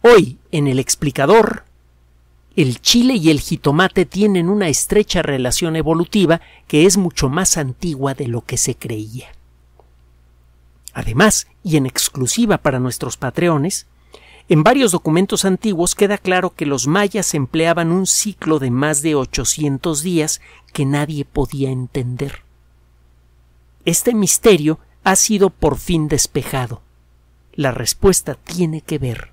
Hoy, en el explicador, el chile y el jitomate tienen una estrecha relación evolutiva que es mucho más antigua de lo que se creía. Además, y en exclusiva para nuestros patreones, en varios documentos antiguos queda claro que los mayas empleaban un ciclo de más de 800 días que nadie podía entender. Este misterio ha sido por fin despejado. La respuesta tiene que ver